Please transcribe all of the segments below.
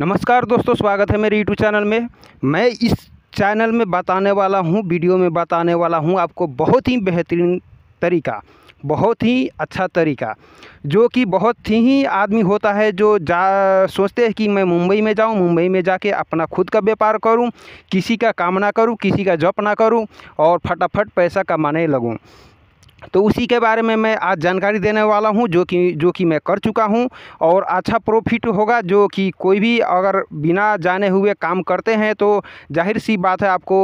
नमस्कार दोस्तों स्वागत है मेरे यूट्यूब चैनल में मैं इस चैनल में बताने वाला हूँ वीडियो में बताने वाला हूँ आपको बहुत ही बेहतरीन तरीका बहुत ही अच्छा तरीका जो कि बहुत ही आदमी होता है जो जा सोचते हैं कि मैं मुंबई में जाऊं मुंबई में जाके अपना खुद का व्यापार करूं किसी का काम ना करूं किसी का जॉब ना करूं और फटाफट पैसा कमाने लगूं तो उसी के बारे में मैं आज जानकारी देने वाला हूं जो कि जो कि मैं कर चुका हूं और अच्छा प्रॉफिट होगा जो कि कोई भी अगर बिना जाने हुए काम करते हैं तो जाहिर सी बात है आपको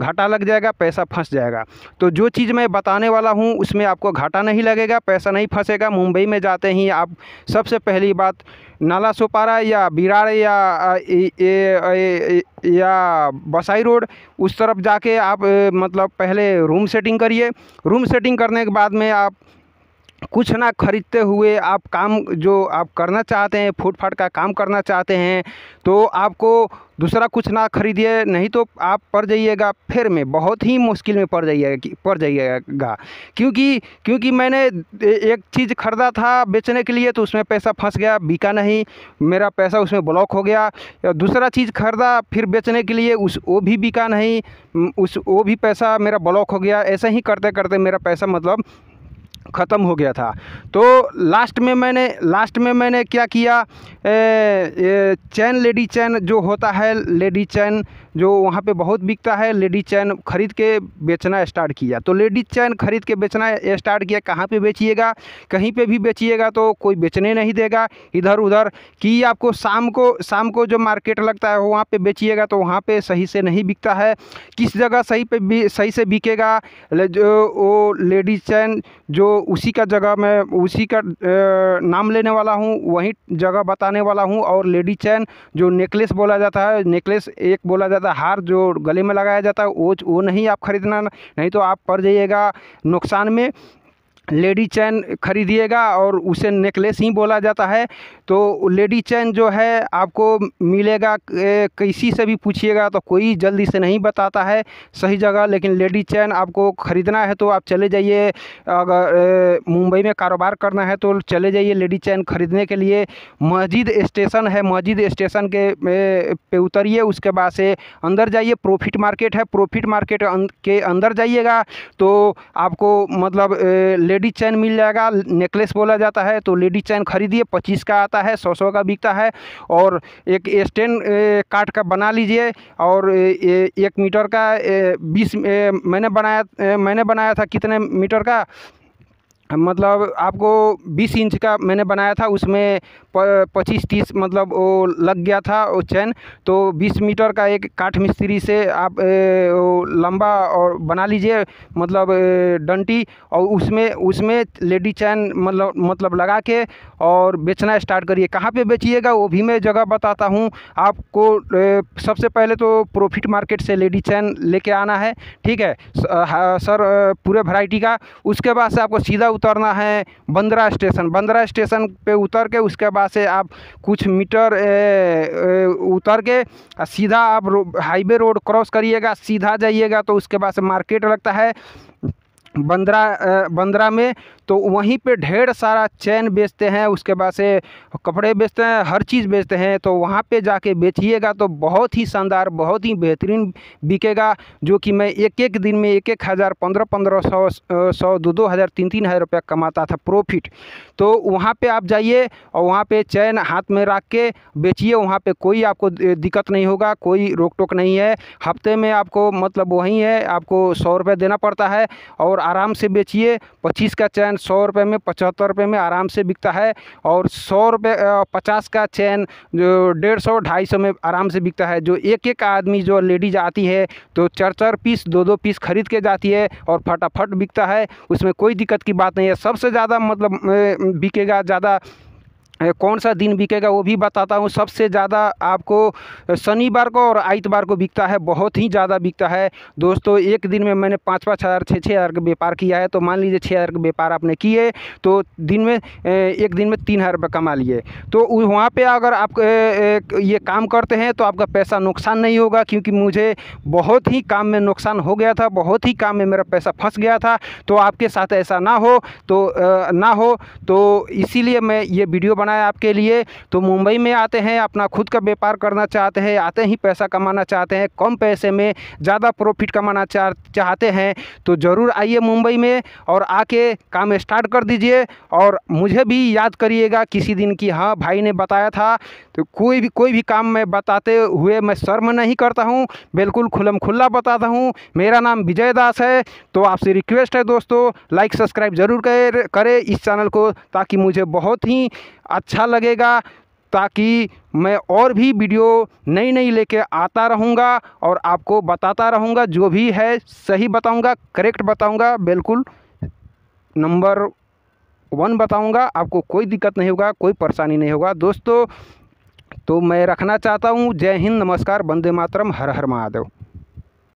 घाटा लग जाएगा पैसा फंस जाएगा तो जो चीज़ मैं बताने वाला हूं उसमें आपको घाटा नहीं लगेगा पैसा नहीं फंसेगा मुंबई में जाते ही आप सबसे पहली बात नाला सोपारा या बिरार या ए, ए, ए, या बसाई रोड उस तरफ जाके आप मतलब पहले रूम सेटिंग करिए रूम सेटिंग करने के बाद में आप कुछ ना ख़रीदते हुए आप काम जो आप करना चाहते हैं फुटफाट का काम करना चाहते हैं तो आपको दूसरा कुछ ना खरीदिए नहीं तो आप पड़ जाइएगा फिर में बहुत ही मुश्किल में पड़ जाइएगा कि पड़ जाइएगा क्योंकि क्योंकि मैंने एक चीज़ ख़रीदा था बेचने के लिए तो उसमें पैसा फंस गया बिका नहीं मेरा पैसा उसमें ब्लॉक हो गया दूसरा चीज़ ख़रीदा फिर बेचने के लिए उस वो भी बिका नहीं उस वो भी पैसा मेरा ब्लॉक हो गया ऐसे ही करते करते मेरा पैसा मतलब ख़त्म हो गया था तो लास्ट में मैंने लास्ट में मैंने क्या किया ए, ए, चैन लेडी चैन जो होता है लेडी चैन जो वहाँ पे बहुत बिकता है लेडी चैन ख़रीद के बेचना स्टार्ट किया तो लेडी चैन ख़रीद के बेचना स्टार्ट किया कहाँ पे बेचिएगा कहीं पे भी बेचिएगा तो कोई बेचने नहीं देगा इधर उधर कि आपको शाम को शाम को जो मार्केट लगता है वहाँ पर बेचिएगा तो वहाँ पर सही से नहीं बिकता है किस जगह सही पे सही से बिकेगा जो वो लेडी चैन जो तो उसी का जगह मैं उसी का नाम लेने वाला हूँ वही जगह बताने वाला हूँ और लेडी चैन जो नेकलेस बोला जाता है नेकलेस एक बोला जाता है हार जो गले में लगाया जाता है वो वो नहीं आप ख़रीदना नहीं तो आप पड़ जाइएगा नुकसान में लेडी चैन ख़रीदिएगा और उसे नेकलेस ही बोला जाता है तो लेडी चैन जो है आपको मिलेगा किसी से भी पूछिएगा तो कोई जल्दी से नहीं बताता है सही जगह लेकिन लेडी चैन आपको ख़रीदना है तो आप चले जाइए अगर मुंबई में कारोबार करना है तो चले जाइए लेडी चैन ख़रीदने के लिए मस्जिद स्टेशन है मस्जिद स्टेशन के पे उतरिए उसके बाद से अंदर जाइए प्रॉफिट मार्केट है प्रॉफिट मार्केट अं, के अंदर जाइएगा तो आपको मतलब लेडी लेडी चैन मिल जाएगा नेकलेस बोला जाता है तो लेडी चैन खरीदिए पच्चीस का आता है सौ सौ का बिकता है और एक स्टैंड काट का बना लीजिए और एक मीटर का बीस मैंने बनाया मैंने बनाया था कितने मीटर का मतलब आपको बीस इंच का मैंने बनाया था उसमें पच्चीस तीस मतलब वो लग गया था वो चैन तो बीस मीटर का एक काठ मिस्त्री से आप ए, लंबा और बना लीजिए मतलब डंटी और उसमें उसमें लेडी चैन मतलब मतलब लगा के और बेचना स्टार्ट करिए कहाँ पे बेचिएगा वो भी मैं जगह बताता हूँ आपको सबसे पहले तो प्रॉफिट मार्केट से लेडी चैन ले आना है ठीक है सर पूरे वराइटी का उसके बाद से आपको सीधा उतरना है बंद्रा स्टेशन बंद्रा स्टेशन पे उतर के उसके बाद से आप कुछ मीटर ए, ए, उतर के सीधा आप रो, हाईवे रोड क्रॉस करिएगा सीधा जाइएगा तो उसके बाद से मार्केट लगता है बंद्रा बंद्रा में तो वहीं पे ढेर सारा चैन बेचते हैं उसके बाद से कपड़े बेचते हैं हर चीज़ बेचते हैं तो वहाँ पे जाके बेचिएगा तो बहुत ही शानदार बहुत ही बेहतरीन बिकेगा जो कि मैं एक एक दिन में एक एक हज़ार पंद्रह पंद्रह सौ सौ दो दो हज़ार तीन तीन हज़ार रुपया कमाता था प्रॉफिट तो वहाँ पर आप जाइए और वहाँ पर चैन हाथ में रख के बेचिए वहाँ पर कोई आपको दिक्कत नहीं होगा कोई रोक टोक नहीं है हफ्ते में आपको मतलब वहीं है आपको सौ रुपये देना पड़ता है और और आराम से बेचिए पच्चीस का चैन सौ रुपये में पचहत्तर रुपये में आराम से बिकता है और सौ रुपये पचास का चैन जो डेढ़ सौ ढाई सौ में आराम से बिकता है जो एक एक आदमी जो लेडीज आती है तो चार चार पीस दो दो पीस खरीद के जाती है और फटाफट बिकता है उसमें कोई दिक्कत की बात नहीं है सबसे ज़्यादा मतलब बिकेगा ज़्यादा कौन सा दिन बिकेगा वो भी बताता हूँ सबसे ज़्यादा आपको शनिवार को और आइतवार को बिकता है बहुत ही ज़्यादा बिकता है दोस्तों एक दिन में मैंने पाँच पाँच हज़ार छः छः हज़ार का व्यापार किया है तो मान लीजिए छः हज़ार का व्यापार आपने किए तो दिन में एक दिन में तीन हज़ार रुपये कमा लिए तो वहाँ पर अगर आप ये काम करते हैं तो आपका पैसा नुकसान नहीं होगा क्योंकि मुझे बहुत ही काम में नुकसान हो गया था बहुत ही काम में मेरा पैसा फंस गया था तो आपके साथ ऐसा ना हो तो ना हो तो इसीलिए मैं ये वीडियो बना बनाना है आपके लिए तो मुंबई में आते हैं अपना खुद का व्यापार करना चाहते हैं आते ही पैसा कमाना चाहते हैं कम पैसे में ज़्यादा प्रॉफिट कमाना चाह चाहते हैं तो ज़रूर आइए मुंबई में और आके काम स्टार्ट कर दीजिए और मुझे भी याद करिएगा किसी दिन कि हाँ भाई ने बताया था तो कोई भी कोई भी काम मैं बताते हुए मैं शर्म नहीं करता हूँ बिल्कुल खुलम खुल्ला बताता हूँ मेरा नाम विजय दास है तो आपसे रिक्वेस्ट है दोस्तों लाइक सब्सक्राइब ज़रूर करें इस चैनल को ताकि मुझे बहुत ही अच्छा लगेगा ताकि मैं और भी वीडियो नई नई लेके आता रहूँगा और आपको बताता रहूँगा जो भी है सही बताऊँगा करेक्ट बताऊँगा बिल्कुल नंबर वन बताऊँगा आपको कोई दिक्कत नहीं होगा कोई परेशानी नहीं होगा दोस्तों तो मैं रखना चाहता हूँ जय हिंद नमस्कार वंदे मातरम हर हर महादेव